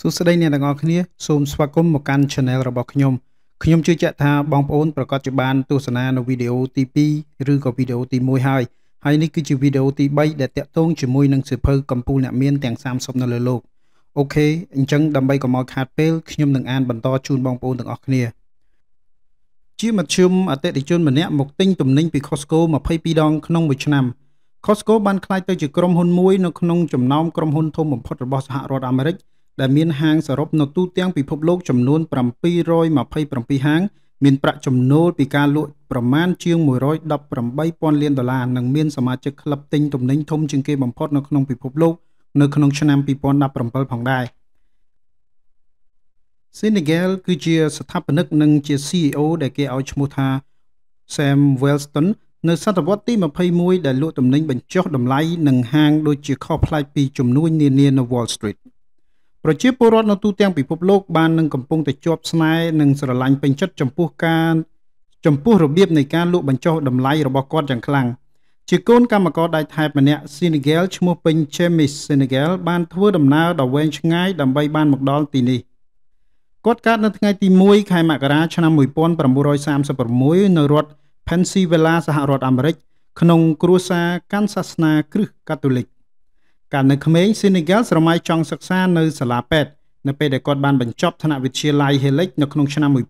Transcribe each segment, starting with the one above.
សួស្តីអ្នកទាំងអស់គ្នាសូមស្វាគមន៍មកកាន់ Channel របស់ខ្ញុំខ្ញុំជឿជាក់ថាបងប្អូនប្រកាសជាបានទស្សនានៅវីដេអូទី2ឬក៏វីដេអូទី1ហើយហើយនេះគឺជាវីដេអូទី3ដែលតាក់ទងជាមួយនឹងសិភៅកម្ពុជាអ្នកមាន ទាំង30នៅលើโลกអូខេអញ្ចឹងដើម្បីកុំឲ្យខាតពេលខ្ញុំនឹងអានបន្តជូនបងប្អូនទាំងអស់គ្នាជាមធ្យមអតិថិជនម្នាក់មកទិញទំនិញពី Costco 22ដងក្នុងមួយឆ្នាំ Costco បានក្លាយទៅជាក្រុមហ៊ុនមួយនៅក្នុងចំណោមក្រុមហ៊ុនធំបំផុតរបស់សហរដ្ឋអាមេរិកដែលមានហាងសរុបនៅទូទាំងពិភពលោកចំនួន727ហាង មានប្រាក់ចំណូលពីការលក់ប្រមាណជាង118,000លានដុល្លារនិងមានសមាជិកក្លឹបទិញទំនិញធំជាងគេបំផុតនៅក្នុងពិភពលោកនៅក្នុងឆ្នាំ2017ផងដែរ Senegal គឺជា ស្ថាបនិកនិងជា CEO ដែលគេឲ្យឈ្មោះថា Sam Wellston នៅសតវត្សទី21ដែលលក់ទំនិញបញ្ចុះតម្លៃនឹងហាងដូចជាខុសប្លែកពីជំនួញនានានៅ Wall Street ប្រជាពលរដ្ឋនៅទូទាំងពិភពលោកបាននឹងកំពុងតែជាប់ស្នេហ៍និងស្រឡាញ់ពេញចិត្តចំពោះការចំពោះរបៀបនៃការលក់បញ្ចុះតម្លៃរបស់គាត់យ៉ាងខ្លាំងជាកូនកម្មករដៃថែបម្នាក់ Senegal ឈ្មោះពេញ Chemis Senegal បានធ្វើដំណើរដ៏វែងឆ្ងាយដើម្បីបានមកដល់ទីនេះគាត់កើតនៅថ្ងៃទី1ខែមករាឆ្នាំ1936នៅរដ្ឋ Pennsylvania សហរដ្ឋអាមេរិកក្នុងគ្រួសារកាន់សាសនាគ្រិស្តកាតូលិកកាលនៅក្មេងស៊ីនីហ្គាល់ស្រមៃចង់សិក្សានៅសាលាពេទ្យនៅពេលដែលគាត់បានបញ្ចប់ថ្នាក់វិទ្យាល័យ Helix នៅក្នុងឆ្នាំ1954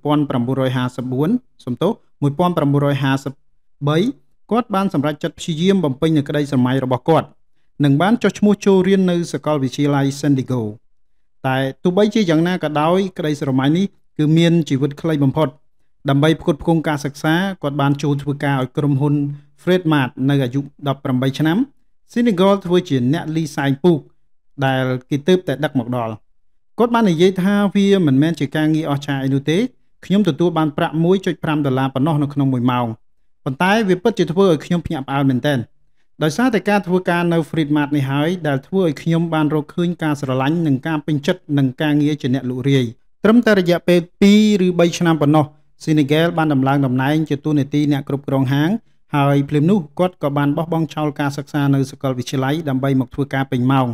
សំទោស1953គាត់បានសម្រេចចិត្តព្យាយាមបំពេញនូវក្តីស្រមៃរបស់គាត់និងបានចុះឈ្មោះចូលរៀននៅសាកលវិទ្យាល័យ San Diego តែទោះបីជាយ៉ាងណាក៏ដោយ ក្តីស្រមៃនេះគឺមានជីវិតខ្លីបំផុត ដើម្បីផ្គត់ផ្គង់ការសិក្សាគាត់បានចូលធ្វើការឲ្យក្រុមហ៊ុន Fredmart នៅអាយុ18ឆ្នាំ Senegal ធ្វើជាអ្នកលីសែងពូកដែលគេទៅតែដឹកមកដល់គាត់បាននិយាយថាវាមិនមែនជាការងារអស្ចារ្យអីនោះទេខ្ញុំទទួលបានប្រាក់1.5ដុល្លារប៉ុណ្ណោះនៅក្នុងមួយម៉ោងប៉ុន្តែវាពិតជាធ្វើឲ្យខ្ញុំភ្ញាក់ផ្អើលមែនទែនដោយសារតែការធ្វើការនៅ Freedmart នេះហើយដែលធ្វើឲ្យខ្ញុំបានរកឃើញការស្រឡាញ់និងការពេញចិត្តនឹងការងារជាអ្នកលក់រាយត្រឹមតែរយៈពេល2ឬ3ឆ្នាំប៉ុណ្ណោះ Senegal បានដំឡើងតំណែងជាទូនាទីអ្នកគ្រប់គ្រងហាងហើយភ្លាមនោះគាត់ក៏បានបោះបង់ចោលការសិក្សានៅសាកលវិទ្យាល័យដើម្បីមកធ្វើការពេញម៉ោង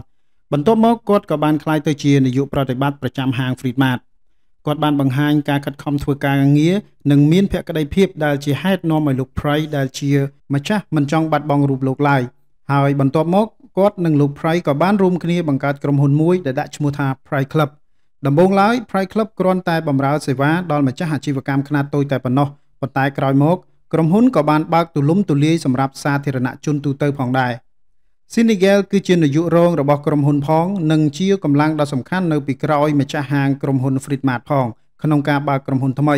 បន្ទាប់មកគាត់ក៏បានក្លាយទៅជានាយកប្រតិបត្តិប្រចាំហាង Freedmart គាត់បានបង្ហាញការខិតខំធ្វើការងារនិងមានភក្ដីភាពដែលជាហេតុនាំឲ្យលោក Pry ដែលជា ម្ចាស់មិនចង់បាត់បង់រូបលោកឡើយហើយ បន្ទាប់មកគាត់និងលោក Pry ក៏បានរួមគ្នាបង្កើតក្រុមហ៊ុនមួយដែលដាក់ឈ្មោះថា Pry Club ដំបូងឡើយ Pry Club គ្រាន់តែបម្រើសេវាដល់ម្ចាស់អាជីវកម្មខ្នាតតូចតែប៉ុណ្ណោះប៉ុន្តែក្រោយមកក្រុមហ៊ុនក៏បានបើកទូលំទូលាយសម្រាប់សាធារណជនទូទៅ ផងដែរ Sinigel គឺជានាយករងរបស់ក្រុមហ៊ុនផងនិងជាកម្លាំងដ៏សំខាន់នៅពីក្រោយម្ចាស់ហាងក្រុមហ៊ុន Friedmart ផងក្នុងការបើកក្រុមហ៊ុនថ្មី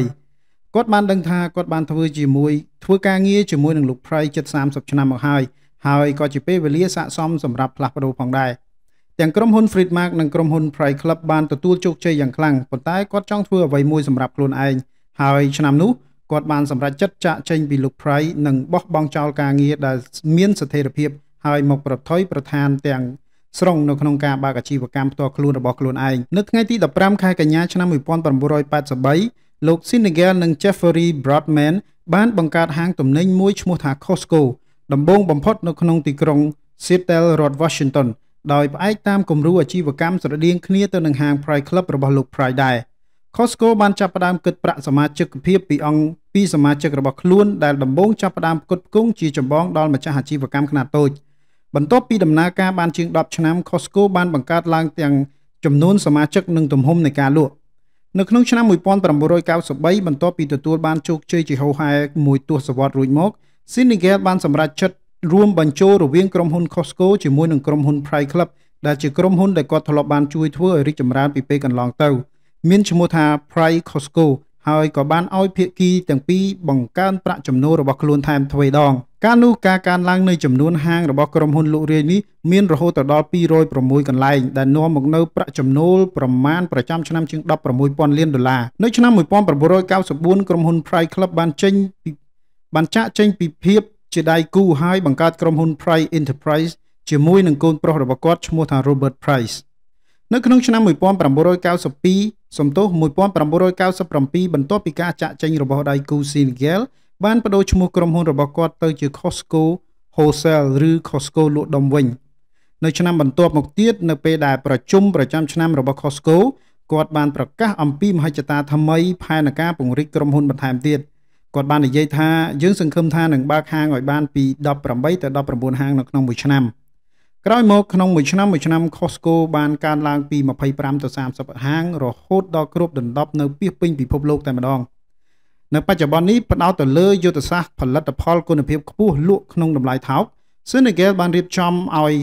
គាត់បានដឹងថាគាត់បានធ្វើ ជាមួយធ្វើការងារជាមួយនឹងលោក Price ជិត30ឆ្នាំមកហើយហើយក៏ជាពេលវេលាស័ក្តិសមសម្រាប់ផ្លាស់ប្ដូរផងដែរទាំងក្រុមហ៊ុន Friedmark និងក្រុមហ៊ុន Price Club បានទទួលជោគជ័យយ៉ាងខ្លាំងប៉ុន្តែគាត់ចង់ធ្វើអ្វីមួយសម្រាប់ខ្លួនឯងហើយឆ្នាំនោះគាត់បានសម្រេចចិត្តចាក់ចេញពីលោក Price និងបោះបង់ចោលការងារដែលមានស្ថិរភាពហើយមកប្រថុយប្រឋានទាំងស្រុងនៅក្នុងការបើកអាជីវកម្មផ្ទាល់ខ្លួនរបស់ខ្លួនឯងនៅថ្ងៃទី15ខែកញ្ញាឆ្នាំ1983លោក Sinigel និង Jeffrey Broadman បានបង្កើតហាងទំនិញមួយឈ្មោះថា Costco ដំបូងបំផុតនៅក្នុងទីក្រុង Seattle រដ្ឋ Washington ដោយផ្អែកតាមគំរូអាជីវកម្មស្រដៀងគ្នាទៅនឹងហាង Price Club របស់លោក Price ដែរ។ Costco បានចាប់ផ្ដើមគិតប្រាក់សមាជិកភាពពីអង្គពីសមាជិករបស់ខ្លួនដែលដំបូងចាប់ផ្ដើមផ្គត់ផ្គង់ជាចម្បងដល់ម្ចាស់អាជីវកម្មខ្នាតតូចបន្ទាប់ពីដំណើរការបានជាង10ឆ្នាំ Costco បានបង្កើតឡើងទាំងចំនួនសមាជិកនិងទំហំនៃការលក់នៅក្នុងឆ្នាំ1993បន្ទាប់ពីទទួលបានជោគជ័យជាហូរហែមួយទសវត្សរ៍រួចមក Sinigel បានសម្រេចចិត្តរួមបញ្ចូលរវាងក្រុមហ៊ុន Costco ជាមួយនឹងក្រុមហ៊ុន Pride Club ដែលជាក្រុមហ៊ុនដែលគាត់ធ្លាប់បានជួយធ្វើឲ្យរីកចម្រើនពីពេលកន្លងទៅ។មានឈ្មោះថា Price Costco ហើយក៏បានឲ្យភាគីទាំងពីរបង្កើនប្រាក់ចំណូលរបស់ខ្លួនថែមទ្វេដងកាលនោះការកើនឡើងនៃចំនួនហាងរបស់ក្រុមហ៊ុនលក់រាយនេះមានរហូតដល់206កន្លែងដែលនាំមកនូវប្រាក់ចំណូលប្រមាណប្រចាំឆ្នាំជាង16000លានដុល្លារនៅឆ្នាំ1994ក្រុមហ៊ុន Price Club បានចេញបានចាក់ចេញ ពីភាពជាដៃគូហើយបង្កើតក្រុមហ៊ុន Price Enterprise ជាមួយនឹងកូនប្រុសរបស់គាត់ឈ្មោះថា Robert Price នៅក្នុងឆ្នាំ1992សំទោស1997បន្ទាប់ពីការចាក់ចេញរបស់ដៃគូ Sinigel បានបដូរឈ្មោះក្រុមហ៊ុនរបស់គាត់ទៅជា Costco Wholesale ឬ Costco លក់ដុំវិញនៅឆ្នាំបន្ទាប់មកទៀតនៅពេលដែលប្រជុំប្រចាំឆ្នាំរបស់ Costco គាត់បានប្រកាសអំពីមហិច្ឆតាថ្មីផែនការពង្រីកក្រុមហ៊ុនបន្ថែមទៀតគាត់បាននិយាយថាយើងសង្ឃឹមថានឹងបើកហាងឲ្យបានពី18ទៅ19ហាងនៅក្នុងមួយឆ្នាំ។ក្រោយមកក្នុងមួយឆ្នាំមួយឆ្នាំ Costco បានកើនឡើងពី25ទៅ30ហាង រហូតដល់គ្រប់ដណ្ដប់នៅពាសពេញពិភពលោកតែម្ដងនៅបច្ចុប្បន្ននេះផ្ដោតទៅលើយុទ្ធសាស្ត្រផលិតផលគុណភាពខ្ពស់លក់ក្នុងតម្លៃថោក Senegal បានរៀបចំឲ្យ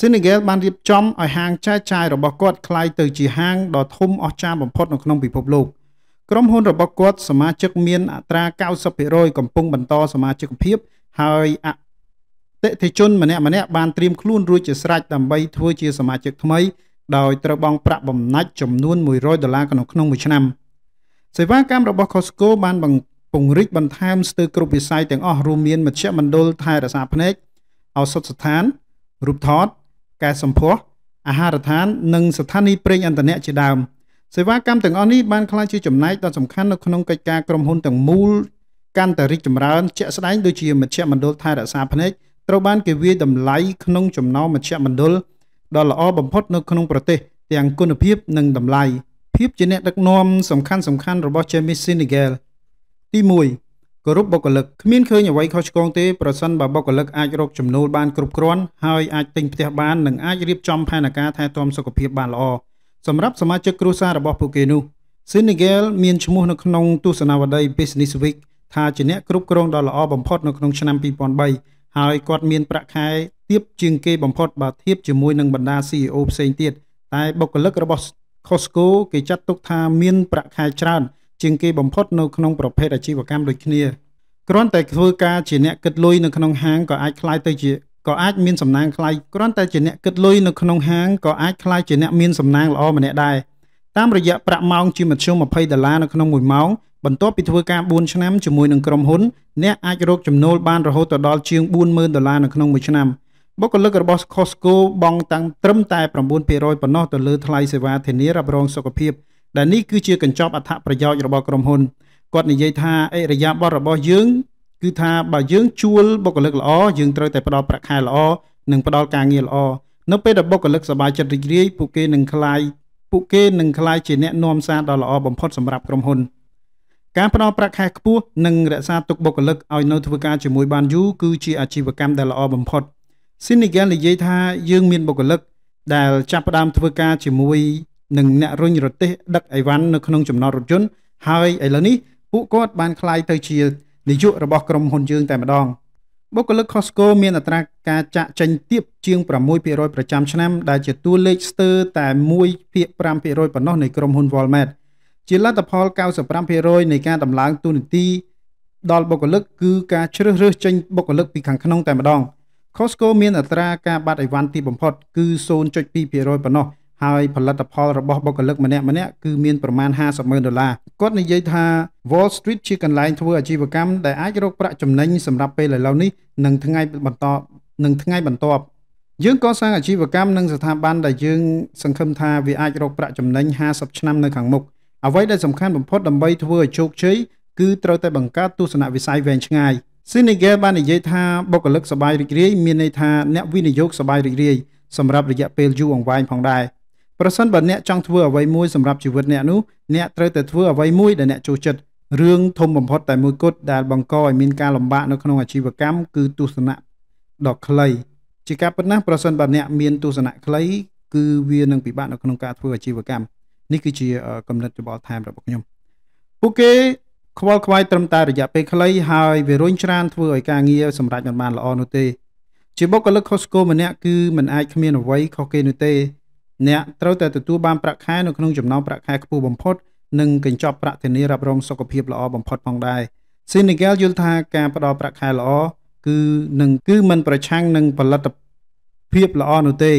Senegal បានរៀបចំឲ្យហាងចែកចាយរបស់គាត់คล้ายទៅជាហាងដ៏ធំអស្ចារ្យបំផុតនៅក្នុងពិភពលោកក្រុមហ៊ុនរបស់គាត់សមាជិកមានអត្រា90%កំពុងបន្តសមាជិកភាពហើយអតិថិជនម្នាក់ម្នាក់បានត្រៀមខ្លួនរួចជាស្រេចដើម្បីធ្វើជាសមាជិកថ្មីដោយត្រូវបង់ប្រាក់បំណាច់ចំនួន100ដុល្លារក្នុងក្នុងមួយឆ្នាំ សេវាកម្មរបស់ Costco បានពង្រីកបន្ថែមស្ទើរគ្រប់វិស័យទាំងអស់រួមមានមជ្ឈមណ្ឌលថែរក្សាភ្នែកឱសថស្ថានរូបថតកែសម្ផស្សអាហារដ្ឋាននិងស្ថានីយ៍ប្រេងឥន្ធនៈជាដើមសេវាកម្មទាំងអស់នេះបានក្លាយជា ចំណែកដ៏សំខាន់នៅក្នុងកិច្ចការក្រុមហ៊ុនទាំងមូលកាន់តែរីកចម្រើនជាក់ស្ដែងដូចជាមជ្ឈមណ្ឌលថែរក្សាភ្នែកត្រូវបានគេវាយតម្លៃក្នុងចំណោមមជ្ឈមណ្ឌលដ៏ល្អបំផុតនៅក្នុងប្រទេស ទាំងគុណភាព និងតម្លៃភាពជាអ្នកដឹកនាំសំខាន់សំខាន់របស់ Jamie Sinegal ទី1គោរពបុគ្គលិកគ្មានឃើញអ្វីខុសឆ្គងទេប្រសិនបើបុគ្គលិកអាចរកចំណូលបាន គ្រប់គ្រាន់ហើយអាចទិញផ្ទះបាននិងអាចរៀបចំផែនការថែទាំសុខភាពបានល្អសម្រាប់សមាជិកគ្រួសាររបស់ពួកគេនោះ Sinegal មានឈ្មោះនៅក្នុងទស្សនាវដ្តី Business Week ថាជាអ្នកគ្រប់គ្រងដ៏ល្អបំផុតនៅក្នុងឆ្នាំ2003ហើយគាត់មានប្រាក់ខែទាបជាងគេបំផុតបើធៀបជាមួយនឹងបណ្ដា CEO ផ្សេងទៀតតែបុគ្គលិករបស់ Costco គេចាត់ទុកថាមានប្រាក់ខែច្រើនជាងគេបំផុតនៅក្នុងប្រភេទអាជីវកម្មដូចគ្នាគ្រាន់តែធ្វើការជាអ្នកគិតលុយនៅក្នុងហាងក៏អាចคล้ายទៅជាក៏អាច មានសំណាងคล้ายគ្រាន់តែជាអ្នកគិតលុយនៅក្នុងហាងក៏អាចคล้ายជាអ្នកមានសំណាងល្អម្នាក់ដែរតាមរយៈប្រាក់ម៉ោងជាមធ្យម20ដុល្លារនៅក្នុង1ម៉ោងបន្ទាប់ពីធ្វើការ4ឆ្នាំជាមួយនឹងក្រុមហ៊ុនអ្នកអាចរកចំណូលបានរហូតដល់ជាង40,000ដុល្លារនៅក្នុងមួយឆ្នាំបុគ្គលិករបស់ Costco បង់តាំងត្រឹមតែ9%ប៉ុណ្ណោះទៅលើថ្លៃសេវាធានារ៉ាប់រងសុខភាពដែលនេះគឺជាកញ្ចប់អត្ថប្រយោជន៍របស់ក្រុមហ៊ុនគាត់និយាយថាអិរិយាបថរបស់យើង គឺ ថាបើយើងជួលបុគ្គលិកល្អយើងត្រូវតែផ្ដល់ប្រាក់ខែល្អនិងផ្ដល់ការងារល្អនៅពេលដែលបុគ្គលិកសប្បាយចិត្តរីករាយពួកគេនឹងคลายពួកគេនឹងក្លាយជាអ្នកនាំសារដ៏ល្អបំផុតសម្រាប់ក្រុមហ៊ុនការផ្ដល់ប្រាក់ខែខ្ពស់និងរក្សាទុកបុគ្គលិកឲ្យនៅធ្វើការជាមួយបានយូរគឺជាអាជីវកម្មដែលល្អបំផុត Sinigal និយាយថាយើងមានបុគ្គលិកដែលចាប់ផ្ដើមធ្វើការជាមួយនឹងអ្នករុញរទេសដឹកអីវ៉ាន់នៅក្នុងចំណតរថយន្តហើយឥឡូវនេះពួកគាត់បានក្លាយទៅជានាយករបស់ក្រុមហ៊ុនយើង តែម្ដងបុគ្គលិក Costco មានអត្រាការចាក់ចេញទាបជាង6%ប្រចាំឆ្នាំដែលជាតួលេខស្ទើរតែ1.5%ប៉ុណ្ណោះនៃក្រុមហ៊ុន Walmart ជាលទ្ធផល95%នៃការដំឡើងទូនីតិដល់បុគ្គលិកគឺការជ្រើសរើសចេញបុគ្គលិកពីខាងក្នុងតែម្ដង Costco មានអត្រាការបាត់អីវ៉ាន់ទីបំផុតគឺ0.2%ប៉ុណ្ណោះហើយផលិតផលរបស់បុគ្គលិកម្នាក់ម្នាក់គឺមានប្រមាណ50ម៉ឺនដុល្លារគាត់និយាយថា Wall Street ជាកន្លែងធ្វើអាជីវកម្មដែលអាចរកប្រាក់ចំណេញសម្រាប់ពេលឥឡូវនេះនិងថ្ងៃបន្តនិងថ្ងៃបន្ទាប់យើងកសាងអាជីវកម្មនិងស្ថាប័នដែលយើង សង្ឃឹមថាវាអាចរកប្រាក់ចំណេញ50ឆ្នាំនៅខាងមុខអ្វីដែលសំខាន់បំផុតដើម្បីធ្វើឲ្យជោគជ័យគឺត្រូវតែបង្កើតទស្សនវិស័យវែងឆ្ងាយ Sinigel បាននិយាយថាបុគ្គលិកសบายរីករាយមានន័យថាអ្នកវិនិយោគសบายរីករាយសម្រាប់រយៈពេលយូរអង្វែងផងដែរប្រសិនបើអ្នកចង់ធ្វើអ្វីមួយសម្រាប់ជីវិតអ្នកនោះអ្នកត្រូវតែធ្វើអ្វីមួយដែលអ្នកចូលចិត្តរឿងធំបំផុតតែមួយគត់ដែលបង្កឲ្យមានការលំបាកនៅក្នុងអាជីវកម្មគឺទស្សនៈដ៏ខ្លីជាការពិតណាស់ប្រសិនបើអ្នកមានទស្សនៈខ្លីគឺវានឹងពិបាកនៅក្នុងការធ្វើអាជីវកម្មនេះគឺជាកំណត់ច្បល់ថែមរបស់ខ្ញុំពួកគេខ្វល់ខ្វាយត្រឹមតែរយៈពេលខ្លីហើយវារុញច្រានធ្វើឲ្យការងារសម្រេចមិនបានល្អនោះទេជាបុគ្គលិក Costco ម្នាក់គឺមិនអាចគ្មានអ្វីខុសគេនោះទេអ្នកត្រូវតែទទួលបានប្រាក់ខែនៅក្នុងចំណោមប្រាក់ខែខ្ពស់បំផុតនិងកញ្ចប់ប្រាក់ធានារ៉ាប់រងសុខភាពល្អបំផុតផងដែរ Senegal យល់ថាការផ្ដល់ប្រាក់ខែល្អគឺនឹងគឺមិនប្រឆាំងនឹងផលិតភាពល្អនោះទេ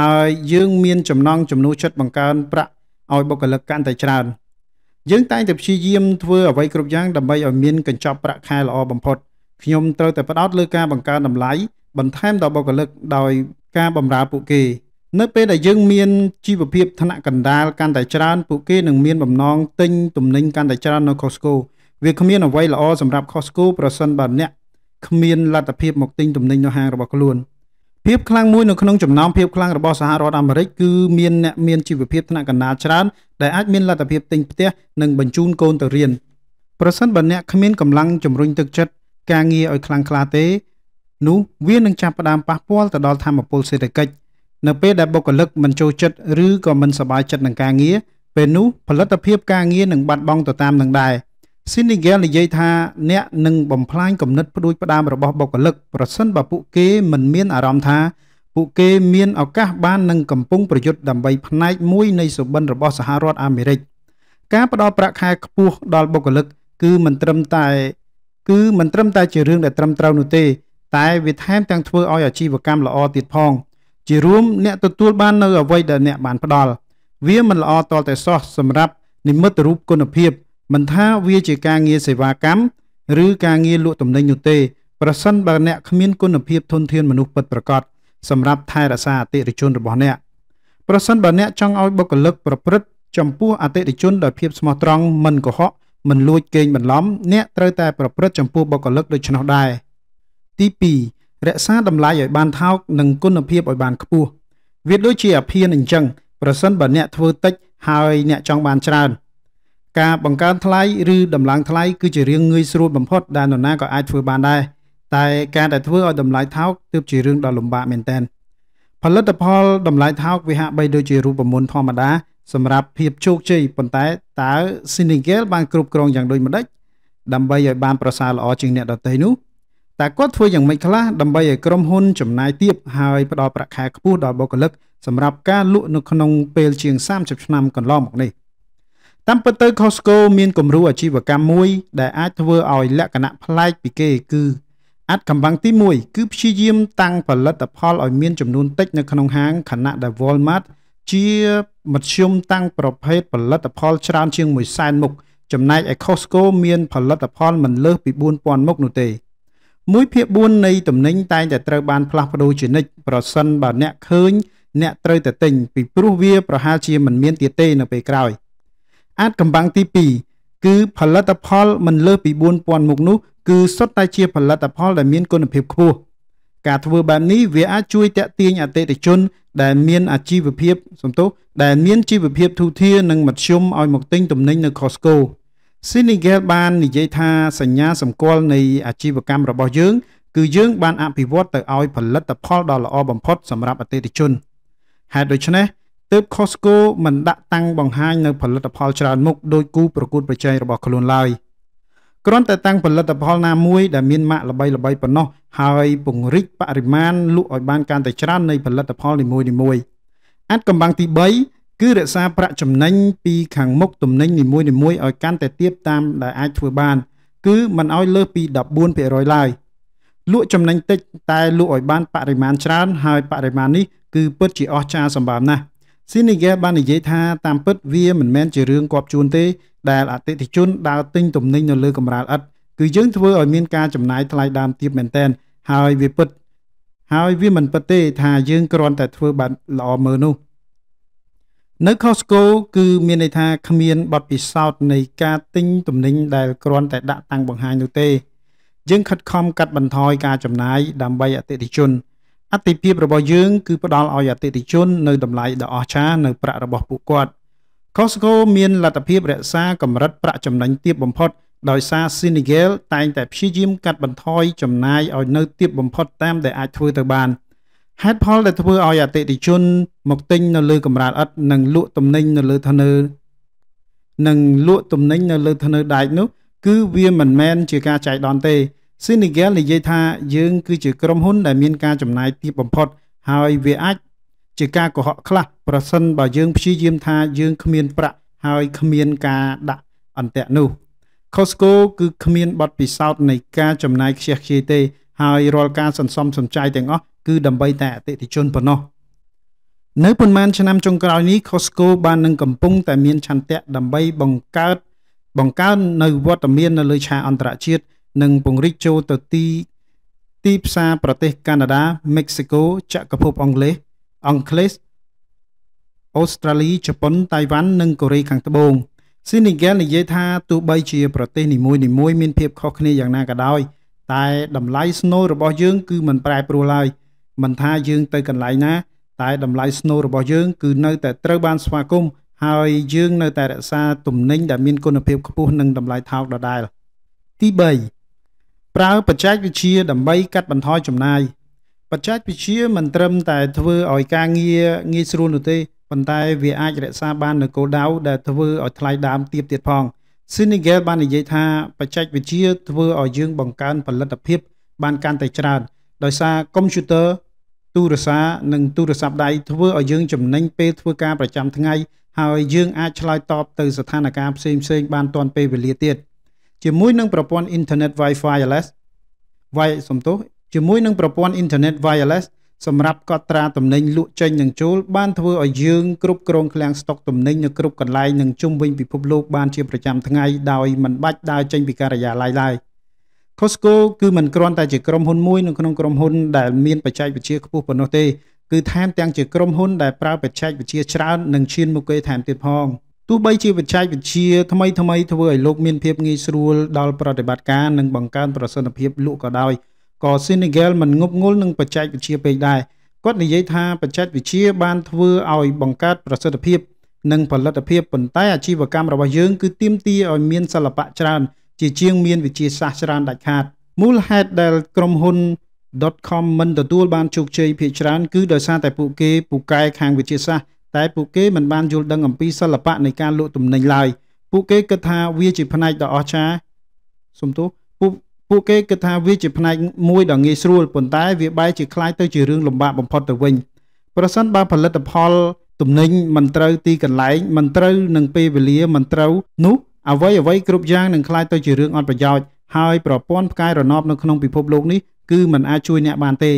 ហើយយើង មាន ចំណងចំនួនចិត្តបង្កើនប្រាក់ឲ្យបុគ្គលិកកាន់តែច្រើនយើង តែងតែព្យាយាមធ្វើអ្វីគ្រប់យ៉ាងដើម្បីឲ្យមានកញ្ចប់ប្រាក់ខែល្អបំផុតខ្ញុំត្រូវតែផ្ដោតលើការបង្កើនតម្លៃបន្ថែមដល់បុគ្គលិកដោយការបំរើពួកគេនៅពេលដែលយើងមានជីវភាពឋានៈកណ្ដាលកាន់តែច្រើនពួកគេនឹងមានបំណងទិញទំនិញកាន់តែច្រើននៅ Costco វាគ្មានអ្វីល្អសម្រាប់ Costco ប្រសិនបើអ្នកគ្មានលទ្ធភាពមកទិញទំនិញនៅហាងរបស់ខ្លួនភាពខ្លាំងមួយនៅក្នុងចំណោមភាពខ្លាំងរបស់សហរដ្ឋអាមេរិកគឺមានអ្នកមានជីវភាពថ្នាក់កណ្ដាលច្រើនដែលអាចមានលទ្ធភាពទិញផ្ទះនិងបញ្ជូនកូនទៅរៀនប្រសិនបើអ្នកគ្មានកម្លាំងជំរុញទឹកចិត្តការងារឲ្យខ្លាំងក្លាទេនោះវានឹងចាប់ផ្ដើមប៉ះពាល់ទៅដល់ធម៌ពលសេដ្ឋកិច្ចនៅពេលដែលបុគ្គលិកមិនចូលចិត្តឬក៏មិនសប្បាយចិត្តនឹងការងារពេលនោះផលិតភាពការងារនឹងបាត់បង់ទៅតាមនឹងដែរ Sinigel និយាយថាអ្នកនឹងបំផ្លាញគំនិតផ្ដួចផ្ដើមរបស់បុគ្គលិកប្រសិនបើពួកគេមិនមានអារម្មណ៍ថាពួកគេមានឱកាសបាននឹងកំពុងប្រយុទ្ធដើម្បីផ្នែកមួយនៃសុបិនរបស់សហរដ្ឋអាមេរិក ការផ្ដល់ប្រាក់ខែខ្ពស់ដល់បុគ្គលិកគឺមិនត្រឹមតែ គឺមិនត្រឹមតែជារឿងដែលត្រឹមត្រូវនោះទេតែវាថែមទាំងធ្វើឲ្យអាជីវកម្មល្អទៀតផង។ជារួមអ្នកទទួលបាននៅអ្វីដែលអ្នកបានផ្ដល់វាមិនល្អតតែសោះសម្រាប់និមិត្តរូបគុណភាពមិនថាវាជាការងារសេវាកម្មឬការងារលក់ទំនិញនោះទេប្រសិនបើអ្នកគ្មានគុណភាពធនធានមនុស្សពិតប្រាកដសម្រាប់ថែរក្សាអតិថិជនរបស់អ្នកប្រសិនបើអ្នកចង់ឲ្យបុគ្គលិកប្រព្រឹត្តចំពោះអតិថិជនដោយភាពស្មោះត្រង់មិនកុហកមិនលួចកេងបន្លំអ្នកត្រូវតែ ប្រព្រឹត្តចំពោះបុគ្គលិកដូច្នោះដែរទី2រក្សាតម្លៃឲ្យបានថោកនិងគុណភាពឲ្យបានខ្ពស់វាដូចជាអភិនអញ្ចឹងប្រសិនបើអ្នកធ្វើតិចហើយអ្នកចង់បាន ច្រើនការបង្កើនថ្លៃឬដំឡើងថ្លៃគឺជារឿងងាយស្រួលបំផុតដែលនរណាក៏អាចធ្វើបានដែរតែការដែលធ្វើឲ្យតម្លៃថោកទើបជារឿងដ៏លំបាកមែនទែនផលិតផលតម្លៃថោកវាហាក់បីដូចជារូបមន្តធម្មតា សម្រាប់ភាពជោគជ័យប៉ុន្តែតើ Sinigel បានគ្រប់គ្រងយ៉ាងដូចម្តេចដើម្បីឲ្យបានប្រសើរល្អជាងអ្នកដទៃនោះ។តែគាត់ធ្វើយ៉ាងម៉េចខ្លះដើម្បីឲ្យក្រុមហ៊ុនចំណាយទាបហើយផ្ដល់ប្រាក់ខែខ្ពស់ដល់បុគ្គលិកសម្រាប់ការលក់នៅក្នុងពេលជាង30ឆ្នាំកន្លងមកនេះតាមពិតទៅ Costco មានគំរូអាជីវកម្មមួយ ដែលអាចធ្វើឲ្យ លក្ខណៈប្លែកពីគេ គឺ អាចកំបាំងទី1គឺព្យាយាមតាំងផលិតផលឲ្យមានចំនួនតិចនៅក្នុងហាងខណៈដែល Walmart ជាមធ្យមតាំងប្រភេទផលិតផល ច្រើនជាង1សែនមុខចំណែកឯ Costco មានផលិតផលមិនលើសពី4000មុខនោះទេ1ភាគ4នៃទំនិញតែងតែ ត្រូវបានផ្លាស់ប្ដូរជានិច្ចប្រសិនបើអ្នកឃើញអ្នកត្រូវតែទិញពីព្រោះវាប្រហែលជាមិនមានទៀតទេនៅពេលក្រោយអាចកំបាំងទី2គឺផលិតផលមិនលើសពី4000មុខនោះគឺសុទ្ធតែជាផលិតផលដែលមានគុណភាពខ្ពស់ការធ្វើបែបនេះវាអាចជួយតាក់ទាញអតិថិជនដែលមានអាជីវភាពសំទោសដែលមានជីវភាពទូធានិងមធ្យមឲ្យមកទិញទំនិញនៅ Costco ស៊ីនីហ្គែលបាននិយាយថា សញ្ញា សម្គាល់នៃអាជីវកម្មរបស់យើង គឺយើងបានអភិវឌ្ឍទៅឲ្យផលិតផលដ៏ល្អបំផុត សម្រាប់អតិថិជនហេតុដូច្នេះទើប Costco មិនដាក់តាំងបង្ហាញនៅផលិតផលច្រើនមុខដោយគូប្រកួតប្រជែងរបស់ខ្លួនឡើយគ្រាន់តែតាំងផលិតផលណាមួយដែលមានម៉ាក ល្បីល្បីប៉ុណ្ណោះហើយពង្រីកបរិមាណលក់ឲ្យបានកាន់តែច្រើននៃ ផលិតផលនីមួយៗអាចកំបាំងទី3គឺរក្សាប្រាក់ចំណេញពីខាងមុខទំនិញនីមួយៗឲ្យកាន់តែទាបតាមដែលអាចធ្វើបាន គឺមិនឲ្យលើសពី14%ឡើយលក់ចំណេញតិចតែលក់ឲ្យបានបរិមាណច្រើន ហើយបរិមាណនេះគឺពិតជាអស្ចារ្យសម្បើមណាស់ Sinigel បាននិយាយថាតាមពិតវាមិនមែនជារឿងគប់ជួនទេដែលអតិថិជនដើរទិញទំនិញនៅលើកម្រាលឥដ្ឋគឺយើងធ្វើឲ្យមានការចំណាយថ្លៃដើមទៀតមែនតែនហើយវាពិតហើយវាមិនពិតទេថាយើងគ្រាន់តែធ្វើបែបល្អមើលនោះ។នៅ Costco គឺមានន័យថាគ្មានបទពិសោធន៍នៃការទិញទំនិញដែលគ្រាន់តែដាក់តាំងបង្ហាញនោះទេយើងខិតខំកាត់បន្ថយការចំណាយដើម្បីអតិថិជនអតិភិបរបស់យើងគឺផ្ដល់ឲ្យអតិថិជននៅតម្លៃដ៏អស្ចារ្យនៅប្រាក់របស់ពួកគាត់ Costco មានលទ្ធភាពរក្សាកម្រិតប្រាក់ចំណេញទាបបំផុតដោយសារ Sinigel តែងតែព្យាយាមកាត់បន្ថយចំណាយឲ្យនៅទាបបំផុតតាមដែលអាចធ្វើទៅបាន។ហេតុផលដែលធ្វើឲ្យអតិថិជនមកទិញនៅ លើកម្រាលឥដ្ឋនិង លក់ទំនិញនៅលើធ្នើនិងលក់ទំនិញនៅលើធ្នើដែកនោះ គឺវាមិនមែនជាការចៃដន្យទេ Senegal និយាយថាយើង គឺជាក្រុមហ៊ុនដែលមាន ការចំណាយទាបបំផុតហើយវាអាចជាការកុហកខ្លះប្រសិនបើយើងព្យាយាមថាយើងគ្មានប្រាក់ហើយគ្មានការដាក់អន្ទាក់នោះ Costco គឺគ្មានបទពិសោធន៍នៃការចំណាយខ្ជះខ្ជាយទេហើយរាល់ការសន្សំសំចៃទាំងអស់គឺដើម្បីតែអតិថិជនប៉ុណ្ណោះនៅប៉ុន្មានឆ្នាំចុងក្រោយនេះ Costco បាននឹងកំពុង តែមានឆន្ទៈដើម្បីបង្កើត បង្កើននៅវត្តមាននៅលើឆាកអន្តរជាតិនិងពង្រីកចូលទៅទី ទីផ្សារប្រទេសកាណាដាមិចស៊ីកូចក្រភពអង់គ្លេសអង់គ្លេសអូស្ត្រាលីជប៉ុនតៃវ៉ាន់និងកូរ៉េខាងត្បូងស៊ីនីហ្គែលនិយាយថាទោះបីជាប្រទេសនីមួយៗមាន ភាពខុសគ្នាយ៉ាងណាក៏ដោយ តែតម្លៃស្នូលរបស់យើងគឺមិនប្រែប្រួលឡើយ។មិនថាយើងទៅកន្លែងណា តែតម្លៃស្នូលរបស់យើង គឺនៅតែត្រូវបានស្វាគមន៍ហើយយើងនៅតែរក្សាទំនិញដែលមានគុណភាពខ្ពស់និងតម្លៃថោកដដែលទី3ប្រើបច្ចេកវិទ្យាដើម្បីកាត់បន្ថយចំណាយបច្ចេកវិទ្យាមិនត្រឹមតែធ្វើឲ្យការងារងាយស្រួលនោះទេប៉ុន្តែ វាអាចរក្សាបាននូវគោលដៅដែលធ្វើឲ្យថ្លៃដើមទាបទៀតផង Sinigel បាននិយាយថាបច្ចេកវិទ្យាធ្វើឲ្យយើងបង្កើនផលិតភាពបានកាន់តែច្រើនដោយសារកុំព្យូទ័រទូរស័ព្ទនិងទូរស័ព្ទដៃធ្វើឲ្យយើងចំណេញពេលធ្វើការប្រចាំថ្ងៃហើយយើងអាចឆ្លើយតបទៅស្ថានភាពផ្សេងៗបានទាន់ពេលវេលាទៀតជាមួយនឹងប្រព័ន្ធអ៊ីនធឺណិត Wi-Fi wireless Wi សំទោសជាមួយនឹងប្រព័ន្ធអ៊ីនធឺណិត wireless សម្រាប់កត់ត្រាទំនិញលក់ចេញនិងចូលបានធ្វើឲ្យយើងគ្រប់គ្រងឃ្លាំងស្តុកទំនិញនៅគ្រប់កន្លែងនិងជុំវិញពិភពលោក បានជាប្រចាំថ្ងៃដោយមិនបាច់ដើរចេញពីការិយាល័យឡើយ។ Costco គឺមិនគ្រាន់តែជាក្រុមហ៊ុនមួយនៅក្នុងក្រុមហ៊ុនដែលមានបច្ចេកវិទ្យាខ្ពស់ប៉ុណ្ណោះទេគឺថែមទាំងជាក្រុមហ៊ុនដែលប្រើបច្ចេកវិទ្យាច្រើននិងឈានមុខគេថែមទៀតផងទោះបីជាបច្ចេកវិទ្យាថ្មីថ្មីធ្វើឲ្យលោកមានភាពងាយស្រួល ដល់ប្រតិបត្តិការនិងបង្កើនប្រសិទ្ធភាពលក់ក៏ដោយក៏ Senegal មិនងប់ងល់នឹងបច្ចេកវិទ្យាពេកដែរគាត់និយាយថាបច្ចេកវិទ្យាបាន ធ្វើឲ្យបង្កើតប្រសិទ្ធភាព និងផលិតភាពប៉ុន្តែអាជីវកម្មរបស់យើង គឺទាមទារឲ្យមានសិល្បៈច្រើនជាជាងមានវិជាសាស្ត្រច្រើនដាច់ខាតមូលហេតុដែល ក្រុមហ៊ុន .com មិនទទួលបានជោគជ័យភាគច្រើនគឺដោយសារតែពួកគេពូកែខាងវិទ្យាសាស្ត្រតែពួកគេមិនបានយល់ដឹងអំពីសិល្បៈនៃការលក់ទំនិញឡើយពួកគេគិតថាវាជាផ្នែកដ៏អស្ចារ្យសំទោសពួកពួកគេគិតថាវាជាផ្នែកមួយដ៏ងាយស្រួលប៉ុន្តែវាបែរជាคล้ายទៅជារឿងលំបាកបំផុតទៅវិញប្រសិនបើផលិតផលទំនិញមិនត្រូវទីកន្លែងមិនត្រូវនឹងពេលវេលាមិនត្រូវនោះអ្វីអ្វីគ្រប់យ៉ាងនឹងក្លាយទៅជារឿងអត់ប្រយោជន៍ហើយប្រព័ន្ធផ្កាយរណបនៅក្នុងពិភពលោកនេះគឺមិនអាចជួយអ្នកបានទេ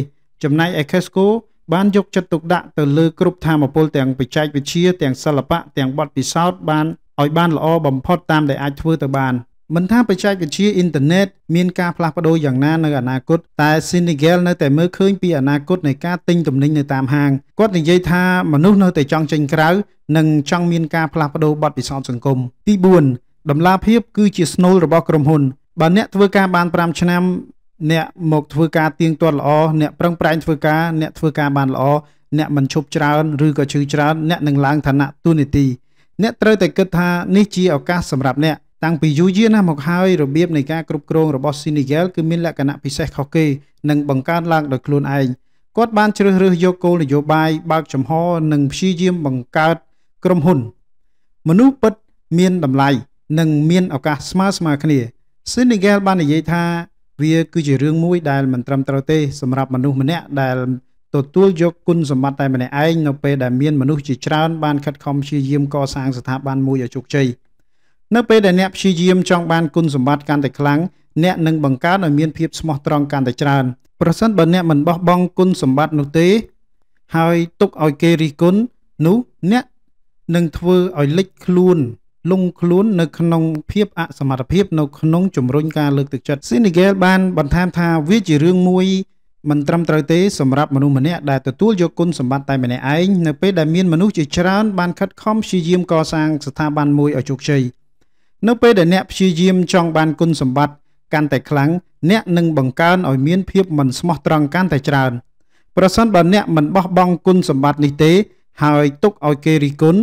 ចំណែក Ecesco បានយកចិត្តទុកដាក់ទៅលើគ្រប់ធម៌ពលទាំងបច្ចេកវិទ្យាទាំងសិល្បៈទាំងបទពិសោធន៍បានឲ្យបានល្អបំផុតតាមដែលអាចធ្វើទៅបានមិនថាបច្ចេកវិទ្យាអ៊ីនធឺណិតមានការផ្លាស់ប្ដូរយ៉ាងណានៅអនាគតតែ Sinigel នៅតែមើលឃើញពីអនាគតនៃការទិញទំនិញនៅតាមហាងគាត់និយាយថាមនុស្សនៅតែចង់ចេញក្រៅនិងចង់មានការផ្លាស់ប្ដូរបទពិសោធន៍សង្គមទី4តម្លាភាពគឺជាស្នូលរបស់ក្រុមហ៊ុនបើអ្នកធ្វើការបាន5ឆ្នាំ អ្នកមកធ្វើការទៀងទាត់ល្អអ្នកប្រឹងប្រែងធ្វើការអ្នកធ្វើការបានល្អអ្នកមិនឈប់ច្រើនឬក៏ឈឺច្រើនអ្នកនឹងឡើងឋានៈទូនីតិអ្នកត្រូវតែគិតថានេះជាឱកាសសម្រាប់អ្នកតាំងពីយូរយារណាស់មកហើយរបៀបនៃការគ្រប់គ្រងរបស់ Senegal គឺមានលក្ខណៈពិសេសខុសគេនិងបង្កើតឡើងដោយខ្លួនឯងគាត់បានជ្រើសរើសយកគោលនយោបាយបើកចំហនិងព្យាយាមបង្កើតក្រុមហ៊ុនមនុស្សពិតមានតម្លៃនិងមានឱកាសស្មើស្មើគ្នា Senegal បាននិយាយថាវាគឺជារឿងមួយដែលមិនត្រឹមត្រូវទេសម្រាប់មនុស្សម្នាក់ដែលទទួលយកគុណសម្បត្តិតែម្នាក់ឯងនៅពេលដែលមានមនុស្សជាច្រើនបានខិតខំព្យាយាមកសាងស្ថាប័នមួយឲ្យជោគជ័យនៅពេលដែលអ្នកព្យាយាមចង់បានគុណសម្បត្តិកាន់តែខ្លាំងអ្នកនឹងបង្កើនឲ្យមានភាពស្មោះត្រង់កាន់តែច្រើនប្រសិនបើអ្នកមិនបោះបង់គុណសម្បត្តិនោះទេហើយទុកឲ្យគេរិះគន់នោះអ្នកនឹងធ្វើឲ្យលិចខ្លួនលង់ខ្លួននៅក្នុងភាពអសមត្ថភាពនៅក្នុងជំរុញការលើកទឹកចិត្ត Sinigel បានបន្ថែមថាវាជារឿងមួយមិនត្រឹមត្រូវទេសម្រាប់មនុស្សម្នាក់ដែលទទួលយកគុណសម្បត្តិតែម្នាក់ឯងនៅពេលដែលមានមនុស្សជាច្រើនបានខិតខំព្យាយាមកសាងស្ថាប័នមួយឲ្យជោគជ័យនៅពេលដែលអ្នកព្យាយាមចង់បានគុណសម្បត្តិកាន់តែខ្លាំងអ្នកនឹងបង្កើនឲ្យមានភាពមិនស្មោះត្រង់កាន់តែច្រើនប្រសិនបើអ្នកមិនបោះបង់គុណសម្បត្តិនេះទេហើយទុកឲ្យគេរិះគន់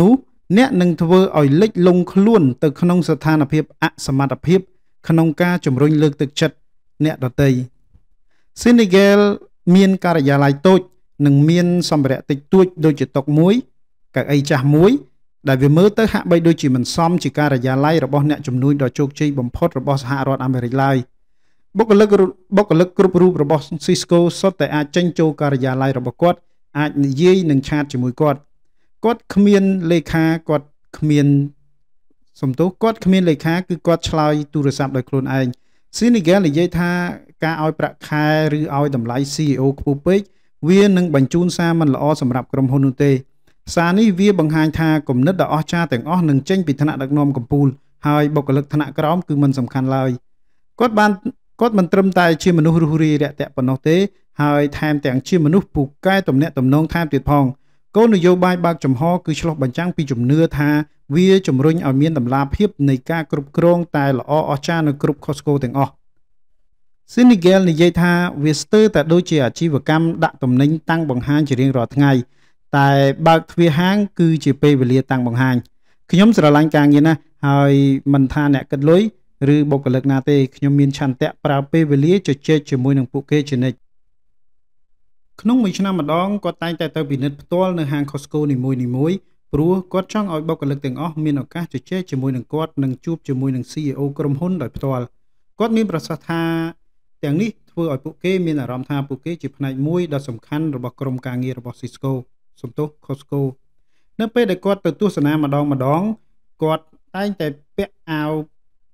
នោះអ្នកនឹងធ្វើឲ្យលិចលង់ខ្លួនទៅក្នុងស្ថានភាពអសមត្ថភាពក្នុងការជំរុញលើកទឹកចិត្តអ្នកដទៃ Senegal មានការិយាល័យតូចនិងមានសម្ភារៈតិចតួចដូចជាតុកមួយកៅអីចាស់មួយ ដែលវាមើលទៅហាក់បីដូចជាមិនសមជាការិយាល័យរបស់អ្នកជំនួយដ៏ជោគជ័យបំផុតរបស់សហរដ្ឋអាមេរិកឡើយបុគ្គលិកបុគ្គលិកគ្រប់រូបរបស់ Cisco សុទ្ធតែអាចចេញចូលការិយាល័យរបស់គាត់អាចនិយាយនិងឆាតជាមួយគាត់គាត់គ្មានលេខាគាត់គ្មាន សំទោសគាត់គ្មានលេខាគឺគាត់ឆ្លើយទូរស័ព្ទដោយខ្លួនឯង Senegal និយាយថាការឲ្យប្រាក់ខែឬឲ្យតម្លៃ CEO ខ្ពស់ពេកវានឹងបញ្ជូនសារមិនល្អសម្រាប់ក្រុមហ៊ុននោះទេសារនេះវាបង្ហាញថាគំនិតដ៏អស្ចារ្យទាំងអស់នឹងចេញពីថ្នាក់ដឹកនាំកម្ពុជាហើយបុគ្គលិកថ្នាក់ក្រោមគឺមិនសំខាន់ឡើយគាត់បានគាត់មិនត្រឹមតែ ជាមនុស្សរុះរាយរាក់ទាក់ប៉ុណ្ណោះទេ ហើយថែមទាំង ជាមនុស្សពូកែទំនាក់ទំនងថែមទៀតផងគោលនយោបាយបើកចំហគឺឆ្លុះបញ្ចាំងពីជំនឿថា វាជំរុញឲ្យមានតម្លាភាពនៃការគ្រប់គ្រងតែល្អអស្ចារ្យនៅគ្រប់ខុសគោទាំងអស់ Sinigel និយាយថាវាស្ទើរតែដូចជាអាជីវកម្មដាក់ទំនិញតាំងបង្ហាញជារៀងរាល់ថ្ងៃតែបើកទ្វារហាងគឺជាពេលវេលាតាំងបង្ហាញខ្ញុំស្រឡាញ់ការងារណាស់ហើយមិនថាអ្នកគិតលុយឬបុគ្គលិកណាទេខ្ញុំមានឆន្ទៈប្រើពេលវេលាជជែកជាមួយនឹងពួកគេជានិច្ចក្នុងមួយឆ្នាំម្ដងគាត់តែងតែទៅពិនិត្យផ្ទាល់នៅហាង Costco នីមួយៗព្រោះគាត់ចង់ឲ្យបុគ្គលិកទាំងអស់មានឱកាសជជែកជាមួយនឹងគាត់និងជួបជាមួយនឹង CEO ក្រុមហ៊ុនដោយផ្ទាល់គាត់មានប្រសាសន៍ថាទាំងនេះធ្វើឲ្យពួកគេមានអារម្មណ៍ថាពួកគេជាផ្នែកមួយដ៏សំខាន់របស់ក្រុមការងាររបស់ Cisco សំទោស Costco នៅពេលដែលគាត់ទៅទស្សនាម្ដងម្ដងគាត់តែងតែពាក់អាវ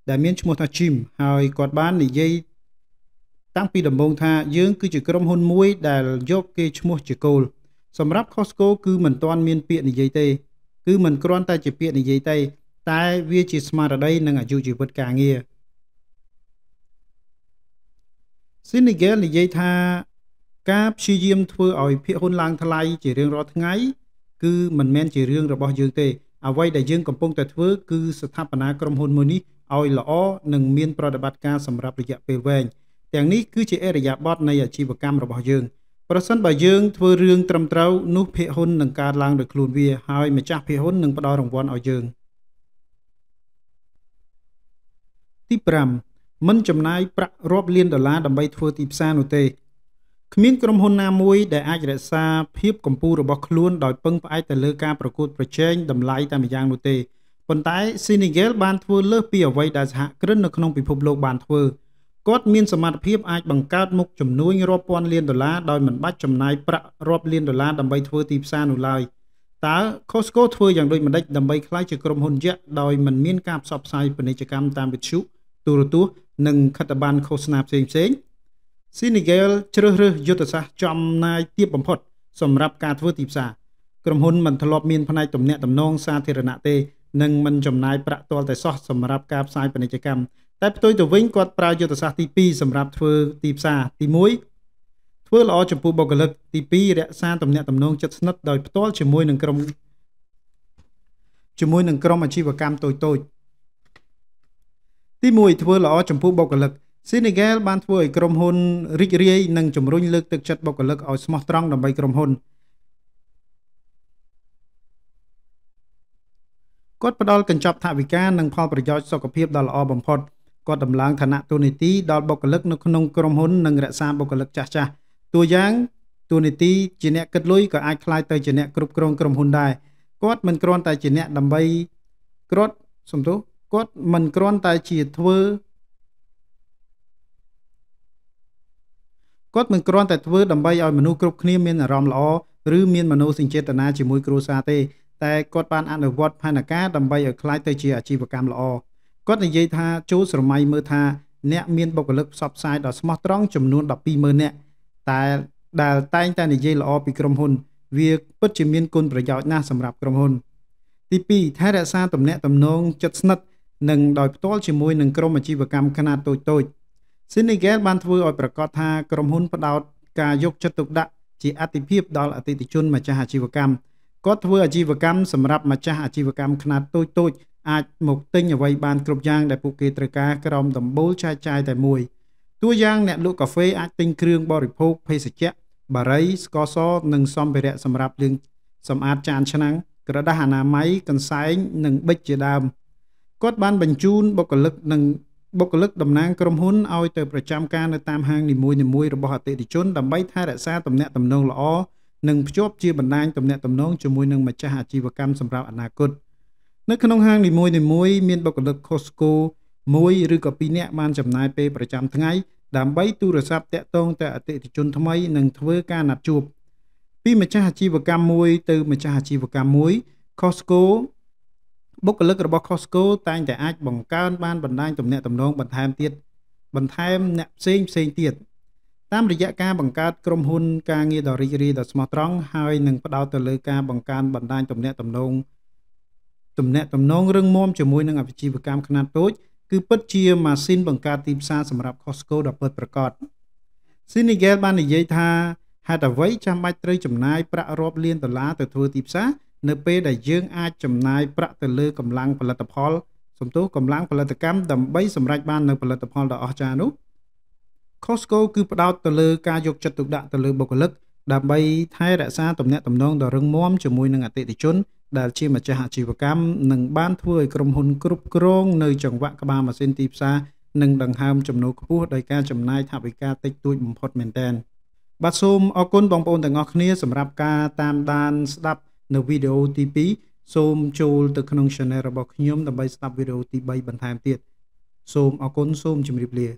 ដែលមានឈ្មោះថា Jim ហើយគាត់បាននិយាយតាំងពីដំបូងថាយើងគឺជាក្រុមហ៊ុនមួយដែលយកគេឈ្មោះជាគោលសម្រាប់ Costco គឺមិនទាន់មានពាក្យនិយាយទេគឺមិនគ្រាន់តែជាពាក្យនិយាយទេតែវាជាស្មារតីនិងអាយុជីវិតការងារ Sinigel និយាយថាការព្យាយាមធ្វើឲ្យភាគហ៊ុនឡើងថ្លៃជារៀងរាល់ថ្ងៃ គឺមិនមែនជារឿងរបស់យើងទេ អ្វីដែលយើងកំពុងតែធ្វើគឺស្ថាបនាក្រុមហ៊ុនមួយនេះឲ្យល្អនិងមានប្រតិបត្តិការសម្រាប់រយៈពេលវែង។ទាំងនេះគឺជាអេរយាប័តនៃអាជីវកម្មរបស់យើងប្រសិនបើយើងធ្វើរឿងត្រឹមត្រូវនោះភាគហ៊ុននឹងកើតឡើងដោយខ្លួនវា ហើយម្ចាស់ភាគហ៊ុននឹងផ្ដល់រង្វាន់ឲ្យយើងទី5មិនចំណាយប្រាក់រាប់លានដុល្លារដើម្បីធ្វើទីផ្សារនោះទេគ្មានក្រុមហ៊ុនណាមួយ ដែលអាចរក្សាភាពកម្ពុជារបស់ខ្លួនដោយពឹងផ្អែកទៅលើការប្រកួតប្រជែងតម្លៃតែម្យ៉ាងនោះទេប៉ុន្តែ Senegal បានធ្វើលើសពីអ្វីដែលសហគ្រិននៅក្នុងពិភពលោកបានធ្វើ។គាត់មានសមត្ថភាពអាចបង្កើតមុខចំនួនរាប់ពាន់លានដុល្លារដោយមិនបាច់ចំណាយប្រាក់រាប់លានដុល្លារដើម្បីធ្វើទីផ្សារនោះឡើយតើ Costco ធ្វើយ៉ាងដូចម្តេចដើម្បីក្លាយជាក្រុមហ៊ុនយក្សដោយមិនមានការផ្សព្វផ្សាយពាណិជ្ជកម្មតាមវិទ្យុទូរទស្សន៍និងខិត្តប័ណ្ណឃោសនាផ្សេងផ្សេង Sinigel ជ្រើសរើសយុទ្ធសាស្ត្រចំណាយទាបបំផុតសម្រាប់ការធ្វើទីផ្សារក្រុមហ៊ុនមិនធ្លាប់មានផ្នែកទំនាក់ទំនងសាធារណៈទេនិងមិនចំណាយប្រាក់ទាល់តែសោះសម្រាប់ការផ្សាយពាណិជ្ជកម្មតែផ្ទុយទៅវិញគាត់ប្រើយុទ្ធសាស្ត្រទី2សម្រាប់ធ្វើទីផ្សារទី1ធ្វើល្អចំពោះបុគ្គលិកទី2រក្សា ទំនាក់ទំនងជិតស្និទ្ធដោយផ្ទាល់ជាមួយនឹងក្រុមជាមួយនឹងក្រុមអាជីវកម្មតូចតូចទី1ធ្វើល្អចំពោះបុគ្គលិក Senegal បានធ្វើឲ្យក្រុមហ៊ុនរីករាយនិងជំរុញលើក ទឹកចិត្តបុគ្គលិកឲ្យស្មោះត្រង់ដើម្បីក្រុមហ៊ុនគាត់ផ្ដល់កញ្ចប់ថវិកានិងផលប្រយោជន៍សុខភាពដ៏ល្អបំផុត។គាត់ដំឡើងឋានៈតួនាទីដល់បុគ្គលិកនៅក្នុងក្រុមហ៊ុននិងរក្សាបុគ្គលិកចាស់ចាស់តួយ៉ាងតួនាទីជាអ្នកគិតលុយក៏អាចក្លាយទៅជាអ្នកគ្រប់គ្រងក្រុមហ៊ុនដែរគាត់មិនគ្រាន់តែជាអ្នកដើម្បីគ្រាត់សំទោសគាត់មិនគ្រាន់តែជាធ្វើគាត់មិនគ្រាន់តែធ្វើដើម្បីឲ្យមនុស្សគ្រប់គ្នាមានអារម្មណ៍ល្អឬមានមនោសញ្ចេតនាជាមួយគ្រួសារទេតែគាត់បានអនុវត្តផែនការដើម្បីឲ្យក្លាយទៅជាអាជីវកម្មល្អគាត់និយាយថាចូលស្រមៃមើលថាអ្នកមានបុគ្គលិកផ្សព្វផ្សាយដល់ស្មោះត្រង់ចំនួន120,000នាក់តែដែលតែង តែនិយាយល្អពីក្រុមហ៊ុន វាពិតជាមានគុណប្រយោជន៍ណាស់សម្រាប់ក្រុមហ៊ុនទី2ថែរក្សាទំនាក់ទំនងជិតស្និទ្ធនិងដោយផ្ទាល់ជាមួយនឹងក្រុមអាជីវកម្មខ្នាតតូចតូច Sinigel បានធ្វើឲ្យប្រកាសថាក្រុមហ៊ុនផ្ដោតការយក ចិត្តទុកដាក់ជាអតិភិបដល់អតិថិជនម្ចាស់អាជីវកម្មគាត់ធ្វើអាជីវកម្មសម្រាប់ម្ចាស់អាជីវកម្មខ្នាតតូចតូចអាចមកទិញអ្វីបានគ្រប់យ៉ាងដែលពួកគេត្រូវការក្រោមដំបូលចែកចាយតែមួយតួយ៉ាងអ្នក លក់កាហ្វេអាចទិញគ្រឿងបរិភោគភេសជ្ជៈបារីស្ករសនិងសម្ភារៈសម្រាប់លាងសម្អាតចានឆ្នាំងក្រដាសអនាម័យកន្សែងនិងប៊ិចជាដើមគាត់បាន បញ្ជូនបុគ្គលិកនិងបុគ្គលិកតំណាងក្រុមហ៊ុនឲ្យទៅប្រចាំការនៅតាមហាងនីមួយៗរបស់អតិថិជនដើម្បីថែរក្សាទំនាក់ទំនងល្អនិងភ្ជាប់ជាបណ្ដាញទំនាក់ទំនងជាមួយនឹងម្ចាស់អាជីវកម្មសម្រាប់អនាគត។នៅក្នុងហាងនីមួយៗមានបុគ្គលិក Costco មួយឬក៏ពីរនាក់បានចំណាយពេលប្រចាំថ្ងៃដើម្បីទូរស័ព្ទតាក់ទងទៅអតិថិជនថ្មីនិងធ្វើការណាត់ជួបពីម្ចាស់អាជីវកម្មមួយទៅម្ចាស់អាជីវកម្មមួយ Costco បុគ្គលិករបស់ Costco តែងតែអាចបង្កើនបានបណ្ដាញទំនាក់ទំនងបន្ថែមទៀតបន្ថែមអ្នកផ្សេងផ្សេងទៀតតាមរយៈការបង្កើតក្រុមហ៊ុន ការងារដ៏រីករាយដ៏ស្មោះត្រង់ហើយនឹងផ្ដោតទៅលើការបង្កើនបណ្ដាញទំនាក់ទំនងទំនាក់ទំនងរឹងមាំជាមួយនឹងអាជីវកម្មខ្នាតតូច គឺពិតជាម៉ាស៊ីនបង្កើតទីផ្សារសម្រាប់ Costco ដ៏ពិតប្រាកដ Sinigel បាននិយាយថាហេតុអ្វីចាំបាច់ត្រូវចំណាយប្រាក់រាប់លានដុល្លារទៅធ្វើទីផ្សារនៅពេលដែលយើងអាចចំណាយប្រាក់ទៅលើកម្លាំងផលិតផលសំទោសកម្លាំងផលិតកម្មដើម្បីសម្រេចបាននូវផលិតផលដ៏អស្ចារ្យនោះ Costco គឺផ្ដោតទៅលើការយកចិត្តទុកដាក់ទៅលើបុគ្គលិកដើម្បីថែរក្សាទំនាក់ទំនងដ៏រឹងមាំជាមួយនឹងអតិថិជនដែលជាម្ចាស់អាជីវកម្មនឹងបានធ្វើឲ្យក្រុមហ៊ុនគ្រប់គ្រងនៅចង្វាក់ក្បាលម៉ាស៊ីនទីផ្សារនិងដង្ហើមចំណូលខ្ពស់ដោយការចំណាយថវិកាតិចតួចបំផុតមែនទែនបាទសូមអរគុណបងប្អូនទាំងអស់គ្នាសម្រាប់ការតាមដានស្ដាប់ នៅវីដេអូទី2សូមចូលទៅក្នុង Channel របស់ខ្ញុំដើម្បីស្ដាប់វីដេអូទី3បន្ថែមទៀតសូមអរគុណសូមជម្រាបលា